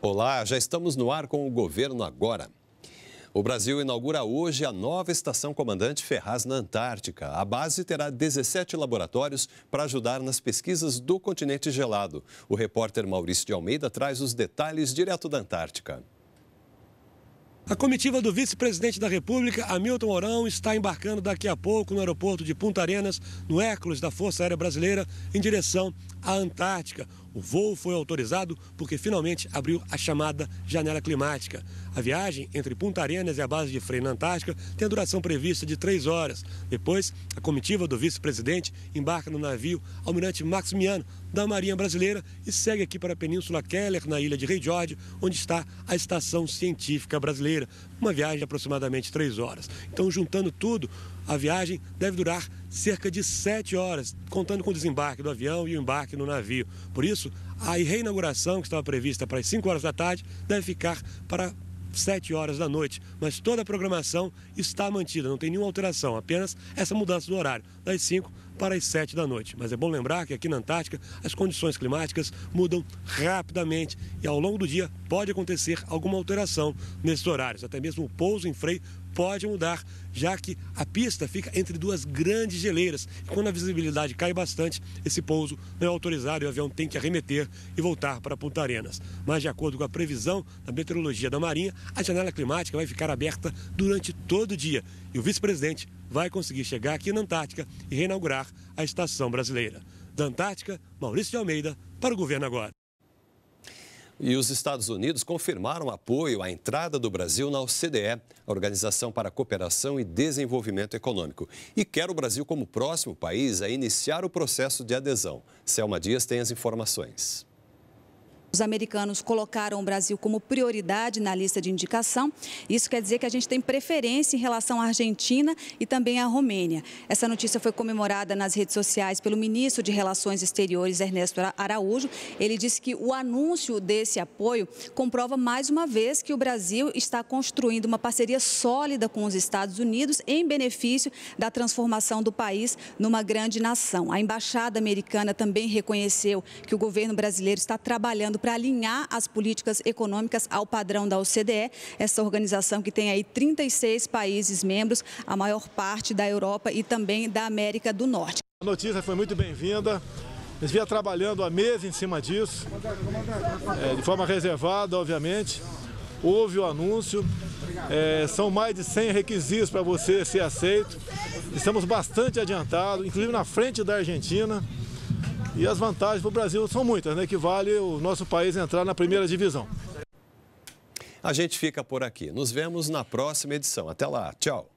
Olá, já estamos no ar com o governo agora. O Brasil inaugura hoje a nova estação Comandante Ferraz na Antártica. A base terá 17 laboratórios para ajudar nas pesquisas do continente gelado. O repórter Maurício de Almeida traz os detalhes direto da Antártica. A comitiva do vice-presidente da República, Hamilton Mourão, está embarcando daqui a pouco no aeroporto de Punta Arenas, no Hércules da Força Aérea Brasileira, em direção à Antártica. O voo foi autorizado porque finalmente abriu a chamada janela climática. A viagem entre Punta Arenas e a base de freio na Antártica tem a duração prevista de três horas. Depois, a comitiva do vice-presidente embarca no navio Almirante Maximiano da Marinha Brasileira e segue aqui para a Península Keller, na ilha de Rei Jorge, onde está a Estação Científica Brasileira. Uma viagem de aproximadamente três horas. Então, juntando tudo, a viagem deve durar cerca de sete horas, contando com o desembarque do avião e o embarque no navio. Por isso, a reinauguração, que estava prevista para as 5 horas da tarde, deve ficar para 7 horas da noite, mas toda a programação está mantida, não tem nenhuma alteração, apenas essa mudança do horário, das 5 para as 7 da noite. Mas é bom lembrar que aqui na Antártica as condições climáticas mudam rapidamente e ao longo do dia pode acontecer alguma alteração nesses horários. Até mesmo o pouso em freio pode mudar, já que a pista fica entre duas grandes geleiras. Quando a visibilidade cai bastante, esse pouso não é autorizado e o avião tem que arremeter e voltar para Punta Arenas. Mas, de acordo com a previsão da meteorologia da Marinha, a janela climática vai ficar aberta durante todo o dia e o vice-presidente vai conseguir chegar aqui na Antártica e reinaugurar a estação brasileira. Da Antártica, Maurício de Almeida, para o Governo Agora. E os Estados Unidos confirmaram apoio à entrada do Brasil na OCDE, a Organização para a Cooperação e Desenvolvimento Econômico, e quer o Brasil como próximo país a iniciar o processo de adesão. Selma Dias tem as informações. Os americanos colocaram o Brasil como prioridade na lista de indicação. Isso quer dizer que a gente tem preferência em relação à Argentina e também à Romênia. Essa notícia foi comemorada nas redes sociais pelo ministro de Relações Exteriores, Ernesto Araújo. Ele disse que o anúncio desse apoio comprova mais uma vez que o Brasil está construindo uma parceria sólida com os Estados Unidos em benefício da transformação do país numa grande nação. A embaixada americana também reconheceu que o governo brasileiro está trabalhando para alinhar as políticas econômicas ao padrão da OCDE, essa organização que tem aí 36 países membros, a maior parte da Europa e também da América do Norte. A notícia foi muito bem-vinda. Eles vinha trabalhando há meses em cima disso, é, de forma reservada, obviamente. Houve o anúncio, é, são mais de 100 requisitos para você ser aceito. Estamos bastante adiantados, inclusive na frente da Argentina. E as vantagens para o Brasil são muitas, né? Que vale o nosso país entrar na primeira divisão. A gente fica por aqui. Nos vemos na próxima edição. Até lá. Tchau.